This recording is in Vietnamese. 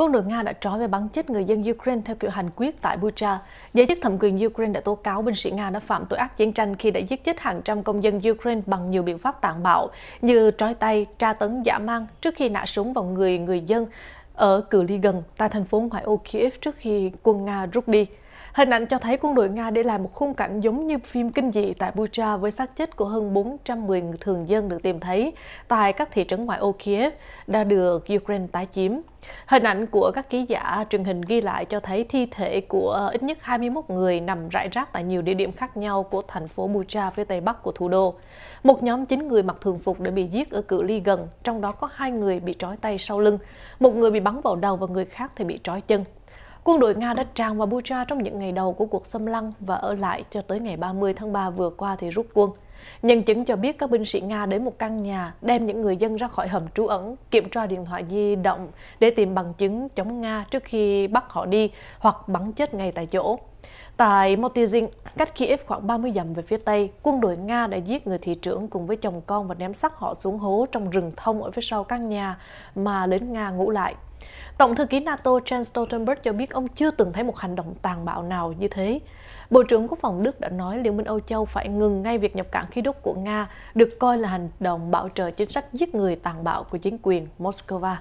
quân đội Nga đã trói và bắn chết người dân Ukraine theo kiểu hành quyết tại Bucha. Giới chức thẩm quyền Ukraine đã tố cáo binh sĩ Nga đã phạm tội ác chiến tranh khi đã giết chết hàng trăm công dân Ukraine bằng nhiều biện pháp tàn bạo như trói tay, tra tấn dã man trước khi nã súng vào người người dân ở cự ly gần tại thành phố ngoại ô Kiev trước khi quân Nga rút đi. Hình ảnh cho thấy quân đội Nga để lại một khung cảnh giống như phim kinh dị tại Bucha với xác chết của hơn 410 thường dân được tìm thấy tại các thị trấn ngoại ô Kiev đã được Ukraine tái chiếm. Hình ảnh của các ký giả truyền hình ghi lại cho thấy thi thể của ít nhất 21 người nằm rải rác tại nhiều địa điểm khác nhau của thành phố Bucha phía tây bắc của thủ đô. Một nhóm 9 người mặc thường phục đã bị giết ở cự ly gần, trong đó có hai người bị trói tay sau lưng, một người bị bắn vào đầu và người khác thì bị trói chân. Quân đội Nga đã tràn vào Bucha trong những ngày đầu của cuộc xâm lăng và ở lại cho tới ngày 30 tháng 3 vừa qua thì rút quân. Nhân chứng cho biết các binh sĩ Nga đến một căn nhà đem những người dân ra khỏi hầm trú ẩn, kiểm tra điện thoại di động để tìm bằng chứng chống Nga trước khi bắt họ đi hoặc bắn chết ngay tại chỗ. Tại Motizin, cách Kiev khoảng 30 dặm về phía Tây, quân đội Nga đã giết người thị trưởng cùng với chồng con và ném xác họ xuống hố trong rừng thông ở phía sau căn nhà mà lính Nga ngủ lại. Tổng thư ký NATO Jens Stoltenberg cho biết ông chưa từng thấy một hành động tàn bạo nào như thế. Bộ trưởng Quốc phòng Đức đã nói Liên minh Âu Châu phải ngừng ngay việc nhập cảng khí đốt của Nga, được coi là hành động bảo trợ chính sách giết người tàn bạo của chính quyền Moscow.